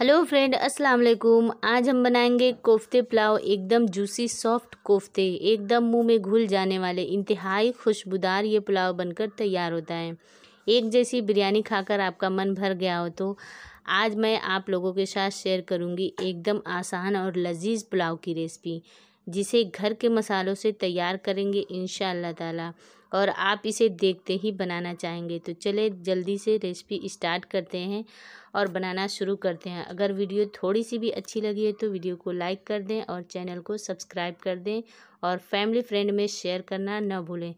hello friend अस्सलाम वालेकुम आज हम बनाएंगे कोफ्ते पुलाव एकदम जूसी सॉफ्ट कोफ्ते एकदम मुंह में घुल जाने वाले इंतहाई खुशबूदार ये पुलाव बनकर तैयार होता है एक जैसी बिरयानी खाकर आपका मन भर गया हो तो आज मैं आप लोगों के साथ शेयर करूंगी एकदम आसान और लजीज पुलाव की रेसिपी जिसे घर के मसालों से तैयार करेंगे इन ताला और आप इसे देखते ही बनाना चाहेंगे तो चले जल्दी से रेसिपी स्टार्ट करते हैं और बनाना शुरू करते हैं अगर वीडियो थोड़ी सी भी अच्छी लगी है तो वीडियो को लाइक कर दें और चैनल को सब्सक्राइब कर दें और फैमिली फ्रेंड में शेयर करना न भूलें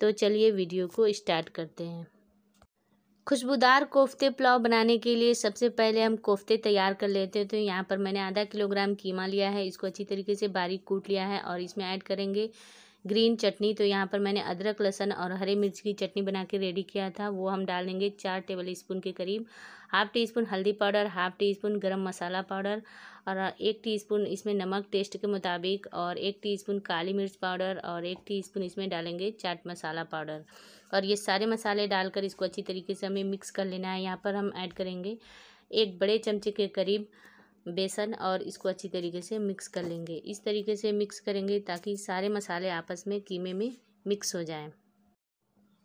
तो चलिए वीडियो को स्टार्ट करते हैं खुशबूदार कोफ्ते पुलाव बनाने के लिए सबसे पहले हम कोफ्ते तैयार कर लेते हैं तो यहाँ पर मैंने आधा किलोग्राम कीमा लिया है इसको अच्छी तरीके से बारीक कूट लिया है और इसमें ऐड करेंगे ग्रीन चटनी तो यहाँ पर मैंने अदरक लहसन और हरे मिर्च की चटनी बना के रेडी किया था वो हम डाल देंगे चार टेबल स्पून के करीब हाफ टी स्पून हल्दी powder half teaspoon garam masala powder और एक टी स्पून इसमें नमक टेस्ट के मुताबिक और एक टी स्पून काली मिर्च पाउडर और एक टी स्पून इसमें डालेंगे चाट मसाला पाउडर और ये सारे मसाले डालकर इसको अच्छी तरीके से हमें मिक्स कर लेना है यहाँ पर हम ऐड करेंगे एक बड़े चमचे के करीब बेसन और इसको अच्छी तरीके से मिक्स कर लेंगे इस तरीके से मिक्स करेंगे ताकि सारे मसाले आपस में कीमे में मिक्स हो जाएं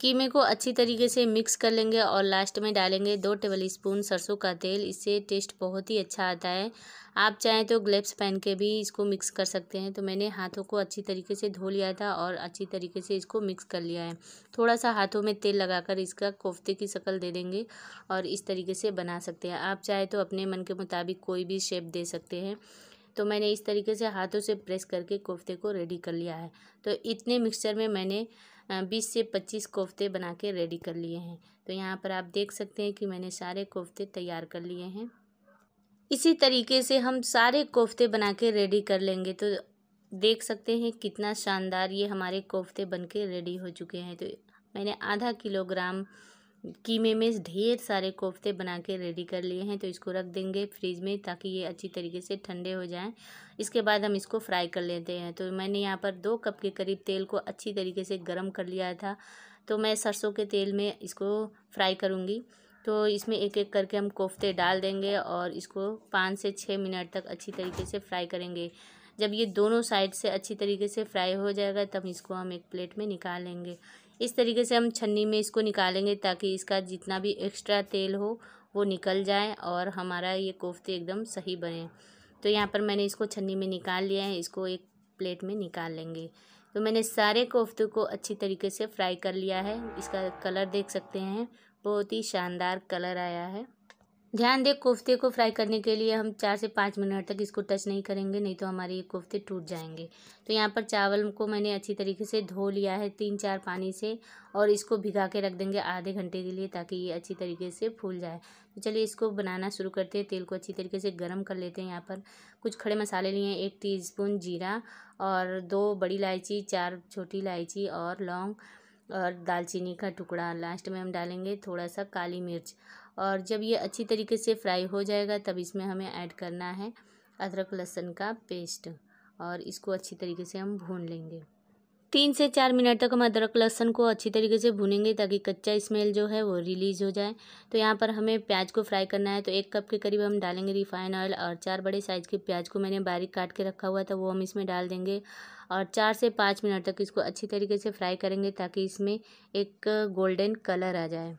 कीमे को अच्छी तरीके से मिक्स कर लेंगे और लास्ट में डालेंगे दो टेबल स्पून सरसों का तेल इससे टेस्ट बहुत ही अच्छा आता है आप चाहें तो ग्लेब्स पहन के भी इसको मिक्स कर सकते हैं तो मैंने हाथों को अच्छी तरीके से धो लिया था और अच्छी तरीके से इसको मिक्स कर लिया है थोड़ा सा हाथों में तेल लगाकर इसका कोफ्ते की शक्ल दे देंगे और इस तरीके से बना सकते हैं आप चाहें तो अपने मन के मुताबिक कोई भी शेप दे सकते हैं तो मैंने इस तरीके से हाथों से प्रेस करके कोफ्ते को रेडी कर लिया है तो इतने मिक्सचर में मैंने बीस से पच्चीस कोफ्ते बना के रेडी कर लिए हैं तो यहाँ पर आप देख सकते हैं कि मैंने सारे कोफ्ते तैयार कर लिए हैं इसी तरीके से हम सारे कोफ्ते बना के रेडी कर लेंगे तो देख सकते हैं कितना शानदार ये हमारे कोफ्ते बन के रेडी हो चुके हैं तो मैंने आधा किलोग्राम कीमे में ढेर सारे कोफ्ते बना के रेडी कर लिए हैं तो इसको रख देंगे फ्रिज में ताकि ये अच्छी तरीके से ठंडे हो जाएं इसके बाद हम इसको फ्राई कर लेते हैं तो मैंने यहाँ पर दो कप के करीब तेल को अच्छी तरीके से गर्म कर लिया था तो मैं सरसों के तेल में इसको फ्राई करूँगी तो इसमें एक एक करके हम कोफ्ते डाल देंगे और इसको पाँच से छः मिनट तक अच्छी तरीके से फ्राई करेंगे जब ये दोनों साइड से अच्छी तरीके से फ्राई हो जाएगा तब इसको हम एक प्लेट में निकाल लेंगे इस तरीके से हम छन्नी में इसको निकालेंगे ताकि इसका जितना भी एक्स्ट्रा तेल हो वो निकल जाए और हमारा ये कोफ्ते एकदम सही बने तो यहाँ पर मैंने इसको छन्नी में निकाल लिया है इसको एक प्लेट में निकाल लेंगे तो मैंने सारे कोफ्ते को अच्छी तरीके से फ्राई कर लिया है इसका कलर देख सकते हैं बहुत ही शानदार कलर आया है ध्यान दें कोफ्ते को फ्राई करने के लिए हम चार से पाँच मिनट तक इसको टच नहीं करेंगे नहीं तो हमारे ये कोफ्ते टूट जाएंगे तो यहाँ पर चावल को मैंने अच्छी तरीके से धो लिया है तीन चार पानी से और इसको भिगा के रख देंगे आधे घंटे के लिए ताकि ये अच्छी तरीके से फूल जाए तो चलिए इसको बनाना शुरू करते हैं तेल को अच्छी तरीके से गर्म कर लेते हैं यहाँ पर कुछ खड़े मसाले लिए हैं एक टी जीरा और दो बड़ी इलायची चार छोटी इलायची और लौंग और दालचीनी का टुकड़ा लास्ट में हम डालेंगे थोड़ा सा काली मिर्च और जब ये अच्छी तरीके से फ्राई हो जाएगा तब इसमें हमें ऐड करना है अदरक लहसुन का पेस्ट और इसको अच्छी तरीके से हम भून लेंगे तीन से चार मिनट तक हम अदरक लहसुन को अच्छी तरीके से भूनेंगे ताकि कच्चा स्मेल जो है वो रिलीज़ हो जाए तो यहाँ पर हमें प्याज को फ्राई करना है तो एक कप के करीब हम डालेंगे रिफाइन ऑयल और चार बड़े साइज़ के प्याज को मैंने बारीक काट के रखा हुआ था वो हम इसमें डाल देंगे और चार से पाँच मिनट तक इसको अच्छी तरीके से फ्राई करेंगे ताकि इसमें एक गोल्डन कलर आ जाए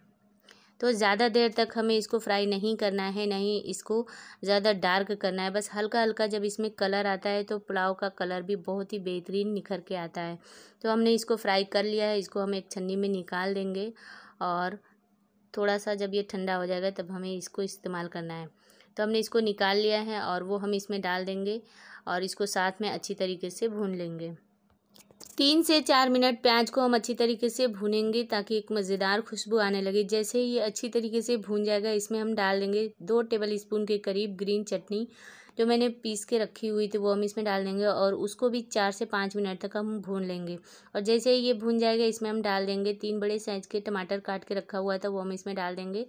तो ज़्यादा देर तक हमें इसको फ्राई नहीं करना है नहीं इसको ज़्यादा डार्क करना है बस हल्का हल्का जब इसमें कलर आता है तो पुलाव का कलर भी बहुत ही बेहतरीन निखर के आता है तो हमने इसको फ्राई कर लिया है इसको हम एक छन्नी में निकाल देंगे और थोड़ा सा जब ये ठंडा हो जाएगा तब हमें इसको इस्तेमाल करना है तो हमने इसको निकाल लिया है और वो हम इसमें डाल देंगे और इसको साथ में अच्छी तरीके से भून लेंगे तीन से चार मिनट प्याज को हम अच्छी तरीके से भूनेंगे ताकि एक मज़ेदार खुशबू आने लगे जैसे ही ये अच्छी तरीके से भून जाएगा इसमें हम डाल देंगे दो टेबल स्पून के करीब ग्रीन चटनी जो मैंने पीस के रखी हुई थी वो हम इसमें डाल देंगे और उसको भी चार से पाँच मिनट तक हम भून लेंगे और जैसे ही ये भून जाएगा इसमें हम डाल देंगे तीन बड़े साइज के टमाटर काट के रखा हुआ था वो हम इसमें डाल देंगे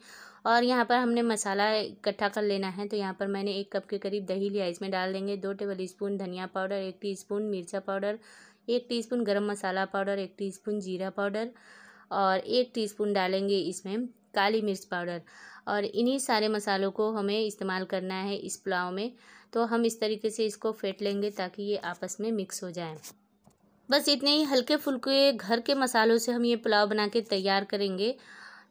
और यहाँ पर हमने मसाला इकट्ठा कर लेना है तो यहाँ पर मैंने एक कप के करीब दही लिया इसमें डाल देंगे दो टेबल स्पून धनिया पाउडर एक टी स्पून मिर्चा पाउडर एक टीस्पून गरम मसाला पाउडर एक टीस्पून जीरा पाउडर और एक टीस्पून डालेंगे इसमें काली मिर्च पाउडर और इन्हीं सारे मसालों को हमें इस्तेमाल करना है इस पुलाव में तो हम इस तरीके से इसको फेंट लेंगे ताकि ये आपस में मिक्स हो जाए बस इतने ही हल्के फुल्के घर के मसालों से हम ये पुलाव बना के तैयार करेंगे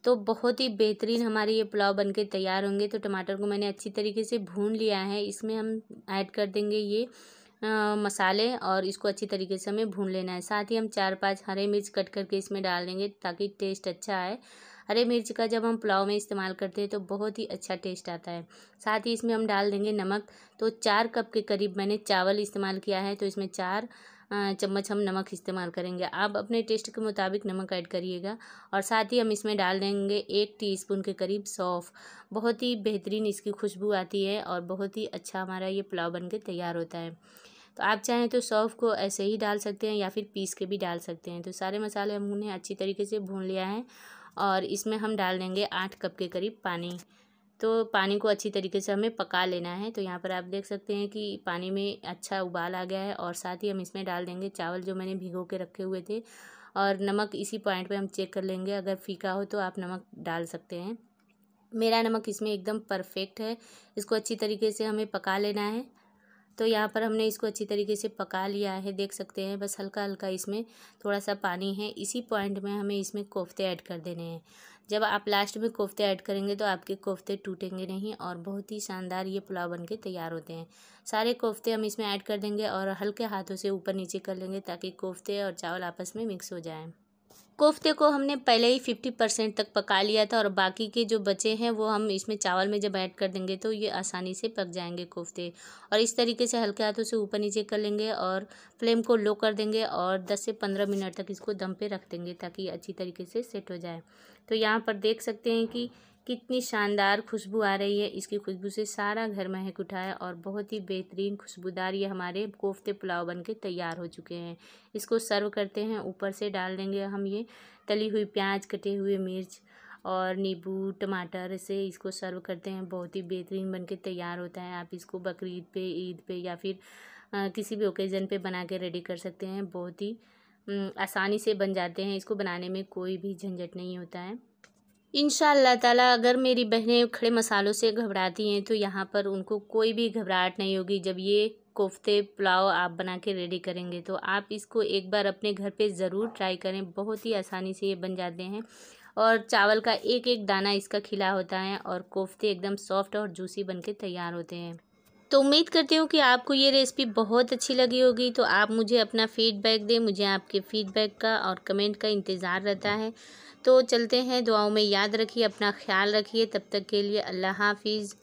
तो बहुत ही बेहतरीन हमारे ये पुलाव बन के तैयार होंगे तो टमाटर को मैंने अच्छी तरीके से भून लिया है इसमें हम ऐड कर देंगे ये मसाले और इसको अच्छी तरीके से हमें भून लेना है साथ ही हम चार पांच हरे मिर्च कट करके इसमें डाल देंगे ताकि टेस्ट अच्छा आए हरे मिर्च का जब हम पुलाव में इस्तेमाल करते हैं तो बहुत ही अच्छा टेस्ट आता है साथ ही इसमें हम डाल देंगे नमक तो चार कप के करीब मैंने चावल इस्तेमाल किया है तो इसमें चार चम्मच हम नमक इस्तेमाल करेंगे आप अपने टेस्ट के मुताबिक नमक ऐड करिएगा और साथ ही हम इसमें डाल देंगे एक टीस्पून के करीब सौफ़ बहुत ही बेहतरीन इसकी खुशबू आती है और बहुत ही अच्छा हमारा ये पुलाव बन के तैयार होता है तो आप चाहें तो सौफ़ को ऐसे ही डाल सकते हैं या फिर पीस के भी डाल सकते हैं तो सारे मसाले हमने अच्छी तरीके से भून लिया है और इसमें हम डाल देंगे आठ कप के करीब पानी तो पानी को अच्छी तरीके से हमें पका लेना है तो यहाँ पर आप देख सकते हैं कि पानी में अच्छा उबाल आ गया है और साथ ही हम इसमें डाल देंगे चावल जो मैंने भिगो के रखे हुए थे और नमक इसी पॉइंट पे हम चेक कर लेंगे अगर फीका हो तो आप नमक डाल सकते हैं मेरा नमक इसमें एकदम परफेक्ट है इसको अच्छी तरीके से हमें पका लेना है तो यहाँ पर हमने इसको अच्छी तरीके से पका लिया है देख सकते हैं बस हल्का हल्का इसमें थोड़ा सा पानी है इसी पॉइंट में हमें इसमें कोफ्ते ऐड कर देने हैं जब आप लास्ट में कोफ्ते ऐड करेंगे तो आपके कोफ्ते टूटेंगे नहीं और बहुत ही शानदार ये पुलाव बन के तैयार होते हैं सारे कोफ्ते हम इसमें ऐड कर देंगे और हल्के हाथों से ऊपर नीचे कर लेंगे ताकि कोफ्ते और चावल आपस में मिक्स हो जाएँ कोफ्ते को हमने पहले ही फिफ्टी परसेंट तक पका लिया था और बाकी के जो बचे हैं वो हम इसमें चावल में जब ऐड कर देंगे तो ये आसानी से पक जाएंगे कोफ्ते और इस तरीके से हल्के हाथों से ऊपर नीचे कर लेंगे और फ्लेम को लो कर देंगे और 10 से 15 मिनट तक इसको दम पे रख देंगे ताकि अच्छी तरीके से सेट हो जाए तो यहाँ पर देख सकते हैं कि कितनी शानदार खुशबू आ रही है इसकी खुशबू से सारा घर महक उठा है और बहुत ही बेहतरीन खुशबूदार ये हमारे कोफ्ते पुलाव बन के तैयार हो चुके हैं इसको सर्व करते हैं ऊपर से डाल देंगे हम ये तली हुई प्याज कटे हुए मिर्च और नींबू टमाटर से इसको सर्व करते हैं बहुत ही बेहतरीन बन के तैयार होता है आप इसको बकरीद पे ईद पे या फिर आ, किसी भी ओकेज़न पे बना के रेडी कर सकते हैं बहुत ही हम्म, आसानी से बन जाते हैं इसको बनाने में कोई भी झंझट नहीं होता है इन ताला अगर मेरी बहनें खड़े मसालों से घबराती हैं तो यहाँ पर उनको कोई भी घबराहट नहीं होगी जब ये कोफ्ते पुलाव आप बना के रेडी करेंगे तो आप इसको एक बार अपने घर पे ज़रूर ट्राई करें बहुत ही आसानी से ये बन जाते हैं और चावल का एक एक दाना इसका खिला होता है और कोफ्ते एकदम सॉफ्ट और जूसी बन के तैयार होते हैं तो उम्मीद करती हूँ कि आपको ये रेसिपी बहुत अच्छी लगी होगी तो आप मुझे अपना फ़ीडबैक दें मुझे आपके फ़ीडबैक का और कमेंट का इंतज़ार रहता है तो चलते हैं दुआओं में याद रखिए अपना ख्याल रखिए तब तक के लिए अल्लाह हाफिज़